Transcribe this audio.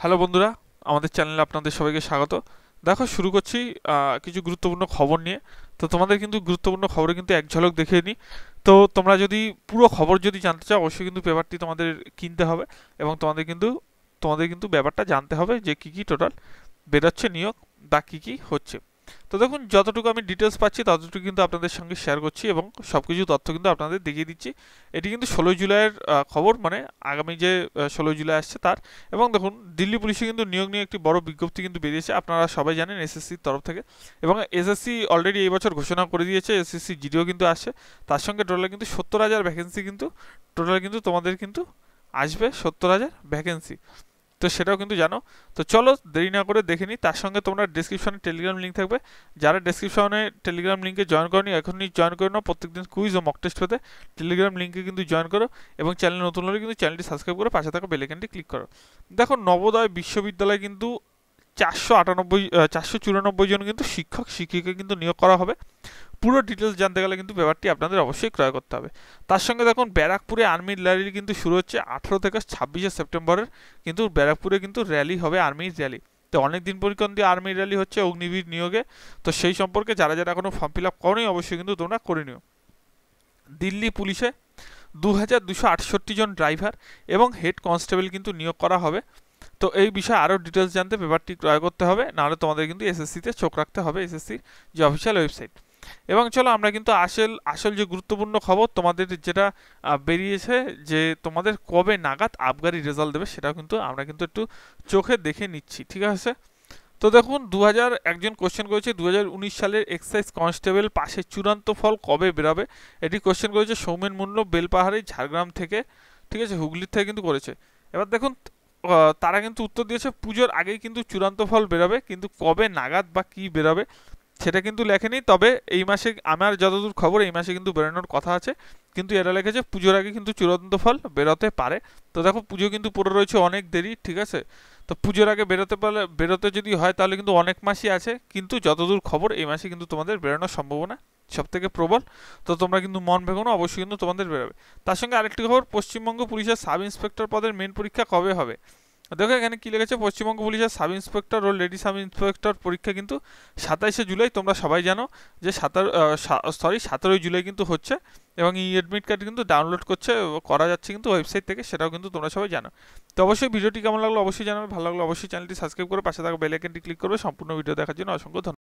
hello বন্ধুরা আমাদের চ্যানেলে আপনাদের সবাইকে স্বাগত দেখো শুরু করছি কিছু গুরুত্বপূর্ণ খবর নিয়ে তো তোমাদের কিন্তু গুরুত্বপূর্ণ খবরে কিন্তু এক ঝলক দেখে নিই তো তোমরা যদি পুরো খবর যদি জানতে চাও অবশ্যই কিন্তু পেপারটি তোমাদের কিনতে হবে এবং তোমাদের কিন্তু তোমাদের কিন্তু ব্যাপারটা জানতে হবে যে কী কী টোটাল বেরোচ্ছে নিয়োগ বা কী কী হচ্ছে তো দেখুন যতটুকু আমি ডিটেলস পাচ্ছি ততটুকু কিন্তু আপনাদের সঙ্গে শেয়ার করছি এবং সব কিছু তথ্য কিন্তু আপনাদের দেখিয়ে দিচ্ছি এটি কিন্তু ষোলোই জুলাইয়ের খবর মানে আগামী যে ষোলোই জুলাই আসছে তার এবং দেখুন দিল্লি পুলিশে কিন্তু নিয়োগ নিয়ে একটি বড় বিজ্ঞপ্তি কিন্তু বেরিয়েছে আপনারা সবাই জানেন এসএসসির তরফ থেকে এবং এসএসসি অলরেডি এই বছর ঘোষণা করে দিয়েছে এসএসসি জিডিও কিন্তু আসছে তার সঙ্গে টোটাল কিন্তু সত্তর হাজার ভ্যাকেন্সি কিন্তু টোটাল কিন্তু তোমাদের কিন্তু আসবে সত্তর হাজার ভ্যাকেন্সি তো সেটাও কিন্তু জানো তো চলো দেরি না করে দেখে নিই তার সঙ্গে তোমরা ডিসক্রিপশনে টেলিগ্রাম লিঙ্ক থাকবে যারা ডিসক্রিপশনে টেলিগ্রাম লিঙ্কে জয়েন করনি এখনই জয়েন করে নাও প্রত্যেকদিন কুইজ ও মক টেস্ট পেতে টেলিগ্রাম লিঙ্কে কিন্তু জয়েন করো এবং চ্যানেল নতুন হলে কিন্তু চ্যানেলটি সাবস্ক্রাইব করে পাশে থাকা বেলেকানটি ক্লিক করো দেখো নবোদয় বিশ্ববিদ্যালয় কিন্তু চারশো আটানব্বই চারশো চুরানব্বই জন কিন্তু শিক্ষক শিক্ষিকা কিন্তু নিয়োগ করা হবে পুরো ডিটেলস জানতে গেলে কিন্তু ব্যাপারটি আপনাদের অবশ্যই ক্রয় করতে হবে তার সঙ্গে দেখুন ব্যারাকপুরে আর্মির র্যালি কিন্তু শুরু হচ্ছে আঠেরো থেকে ছাব্বিশে সেপ্টেম্বরের কিন্তু ব্যারাকপুরে কিন্তু র্যালি হবে আর্মির র্যালি তো অনেক দিন পরিকন দিয়ে আর্মির র্যালি হচ্ছে অগ্নিবীর নিয়োগে তো সেই সম্পর্কে যারা যারা এখনও ফর্ম ফিল আপ করেনি অবশ্যই কিন্তু তোমরা করে নিও দিল্লি পুলিশে দু হাজার দুশো আটষট্টি জন ড্রাইভার এবং হেড কনস্টেবল কিন্তু নিয়োগ করা হবে তো এই বিষয়ে আরও ডিটেলস জানতে পেপারটি ক্রয় করতে হবে নাহলে তোমাদের কিন্তু এসএসসিতে চোখ রাখতে হবে এসএসসির যে অফিসিয়াল ওয়েবসাইট এবং চলো আমরা কিন্তু আসল আসল যে গুরুত্বপূর্ণ খবর তোমাদের যেটা বেরিয়েছে যে তোমাদের কবে নাগাদ আবগারি রেজাল্ট দেবে সেটাও কিন্তু আমরা কিন্তু একটু চোখে দেখে নিচ্ছি ঠিক আছে তো দেখুন দু একজন কোশ্চেন করেছে দু সালের এক্সাইজ কনস্টেবল পাশে চূড়ান্ত ফল কবে বেরাবে এটি কোয়েশ্চেন করেছে সৌমেন মূল্য বেলপাহাড়ি ঝাড়গ্রাম থেকে ঠিক আছে হুগলির থেকে কিন্তু করেছে এবার দেখুন তারা কিন্তু উত্তর দিয়েছে পুজোর আগেই কিন্তু চূড়ান্ত ফল বেরাবে কিন্তু কবে নাগাদ বা কি বেরোবে সেটা কিন্তু লেখেনি তবে এই মাসে আমার যতদূর খবর এই মাসে কিন্তু বেরোনোর কথা আছে কিন্তু এটা লেখেছে পুজোর আগে কিন্তু চূড়ান্ত ফল বেরোতে পারে তো দেখো পুজো কিন্তু পড়ে রয়েছে অনেক দেরি ঠিক আছে তো পুজোর আগে বেরোতে পারলে বেরোতে যদি হয় তাহলে কিন্তু অনেক মাসই আছে কিন্তু যতদূর খবর এই মাসে কিন্তু তোমাদের বেরোনোর সম্ভাবনা সব থেকে প্রবল তো তোমরা কিন্তু মন ভেঙনো অবশ্যই কিন্তু তোমাদের বেরোবে তার সঙ্গে আরেকটি খবর পশ্চিমবঙ্গ পুলিশের সাব ইন্সপেক্টর পদের মেন পরীক্ষা কবে হবে দেখো এখানে কী লেগেছে পশ্চিমবঙ্গ পুলিশের সাব ইন্সপেক্টর ও লেডি সাব ইন্সপেক্টর পরীক্ষা কিন্তু সাতাইশে জুলাই তোমরা সবাই জানো যে সাতার সরি সতেরোই জুলাই কিন্তু হচ্ছে এবং ই অ্যাডমিট কার্ড কিন্তু ডাউনলোড করছে করা যাচ্ছে কিন্তু ওয়েবসাইট থেকে সেটাও কিন্তু তোমরা সবাই জানো তো অবশ্যই ভিডিওটি কেমন লাগলো অবশ্যই জানাবে ভালো লাগলো অবশ্যই চ্যানেলটি সাবস্ক্রাইব করে পাশে থাকা বেল আইকনটি ক্লিক করবে সম্পূর্ণ ভিডিও দেখার জন্য অসংখ্য ধন্যবাদ